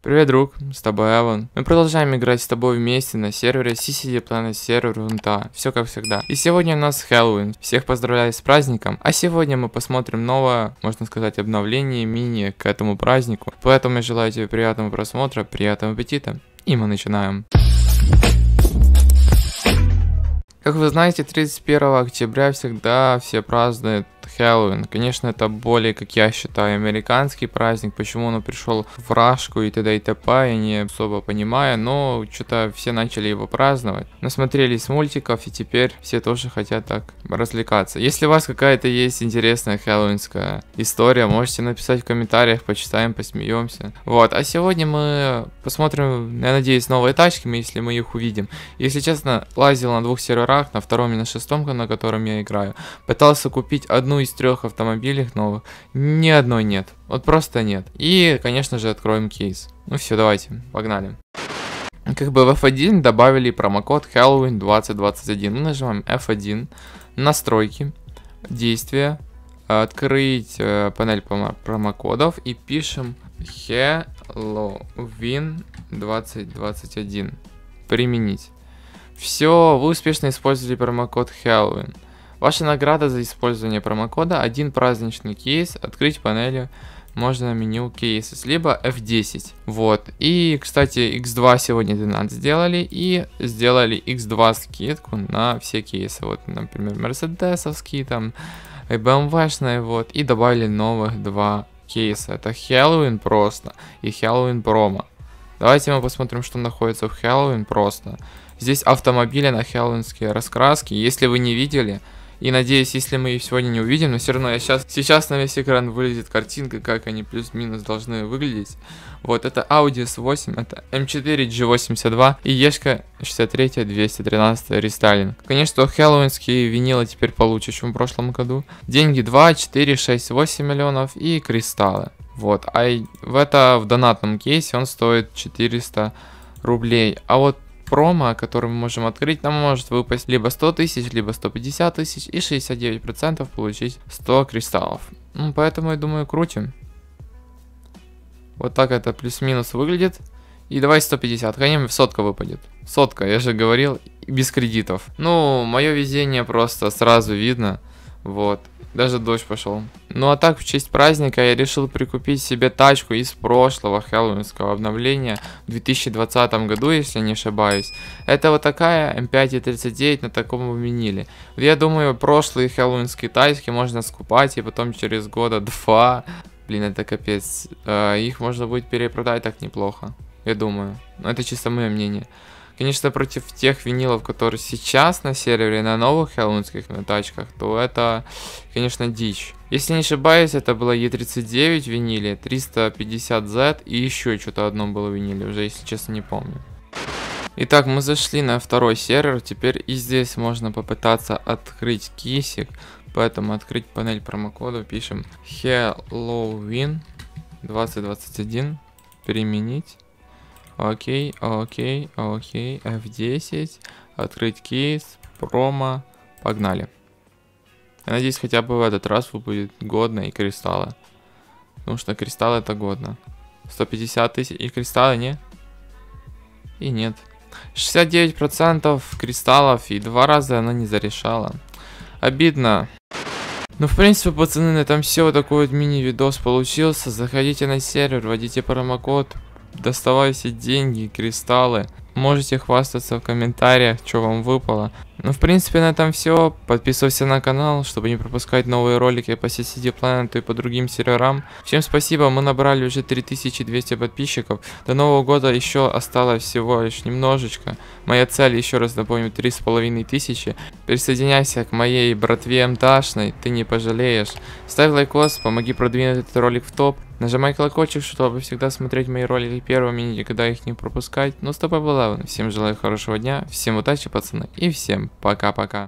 Привет, друг, с тобой Эван. Мы продолжаем играть с тобой вместе на сервере CCD Planet Server Рунта. Все как всегда. И сегодня у нас Хэллоуин. Всех поздравляю с праздником. А сегодня мы посмотрим новое, можно сказать, обновление мини к этому празднику. Поэтому я желаю тебе приятного просмотра, приятного аппетита. И мы начинаем. Как вы знаете, 31 октября всегда все празднуют Хэллоуин. Конечно, это более, как я считаю, американский праздник, почему он пришел в Рашку и т.д. и т.п. я не особо понимаю, но что-то все начали его праздновать. Насмотрелись мультиков и теперь все тоже хотят так развлекаться. Если у вас какая-то есть интересная хэллоуинская история, можете написать в комментариях, почитаем, посмеемся. Вот, а сегодня мы посмотрим, я надеюсь, новые тачки, если мы их увидим. Если честно, лазил на двух серверах, на втором и на шестом, на котором я играю. Пытался купить одну из из трех автомобилей новых ни одной нет. Вот просто нет. И, конечно же, откроем кейс. Ну все, давайте, погнали. Как бы в F1 добавили промокод Halloween 2021. Мы нажимаем F1, настройки, действия, открыть э, панель промокодов и пишем Halloween 2021. Применить. Все, вы успешно использовали промокод Halloween. Ваша награда за использование промокода – один праздничный кейс, открыть панелью можно меню кейсы, либо F10. Вот. И, кстати, X2 сегодня 12 сделали, и сделали X2 скидку на все кейсы. Вот, например, мерседесовские, там, и BMW-шные, вот. И добавили новых два кейса. Это Хэллоуин просто и Хэллоуин промо. Давайте мы посмотрим, что находится в Хэллоуин просто. Здесь автомобили на хэллоуинские раскраски. Если вы не видели, и надеюсь, если мы их сегодня не увидим, но все равно я сейчас, сейчас на весь экран вылезет картинка, как они плюс-минус должны выглядеть. Вот, это Audi S8, это M4 G82 и Ешка 63 213 рестайлинг. Конечно, хэллоуинские винилы теперь получше, чем в прошлом году. Деньги 2, 4, 6, 8 миллионов и кристаллы. Вот, а в это в донатном кейсе он стоит 400 рублей. А вот промо, который мы можем открыть, нам может выпасть либо 100 тысяч, либо 150 тысяч и 69% получить 100 кристаллов. Ну, поэтому, я думаю, крутим. Вот так это плюс-минус выглядит. И давай 150, конечно, сотка выпадет. Сотка, я же говорил, без кредитов. Ну, мое везение просто сразу видно. Вот. Даже дождь пошел. Ну а так, в честь праздника я решил прикупить себе тачку из прошлого хэллоуинского обновления в 2020 году, если не ошибаюсь. Это вот такая M5 эм E39 на таком виниле. Я думаю, прошлые хэллоуинские тачки можно скупать и потом через года два... Блин, это капец. Э, их можно будет перепродать так неплохо. Я думаю. Но это чисто мое мнение. Конечно, против тех винилов, которые сейчас на сервере, на новых хелмутских тачках, то это, конечно, дичь. Если не ошибаюсь, это было E39 винили, 350Z и еще что-то одно было винили, уже если честно не помню. Итак, мы зашли на второй сервер, теперь и здесь можно попытаться открыть кисик, поэтому открыть панель промокодов, пишем Halloween 2021, применить. Окей, окей, окей. F10. Открыть кейс. Промо. Погнали. Я надеюсь, хотя бы в этот раз будет годно и кристаллы. Потому что кристаллы это годно. 150 тысяч. И кристаллы, не? И нет. 69% кристаллов и два раза она не зарешала. Обидно. Ну, в принципе, пацаны, на этом все. Вот такой вот мини-видос получился. Заходите на сервер, вводите промокод доставай все деньги, кристаллы. Можете хвастаться в комментариях, что вам выпало. Ну, в принципе, на этом все. Подписывайся на канал, чтобы не пропускать новые ролики по CCD Planet и по другим серверам. Всем спасибо, мы набрали уже 3200 подписчиков. До Нового года еще осталось всего лишь немножечко. Моя цель, еще раз напомню, 3500. Присоединяйся к моей братве МТАшной, ты не пожалеешь. Ставь лайкос, помоги продвинуть этот ролик в топ. Нажимай колокольчик, чтобы всегда смотреть мои ролики первыми и никогда их не пропускать. Ну с тобой была Всем желаю хорошего дня, всем удачи, пацаны, и всем пока-пока.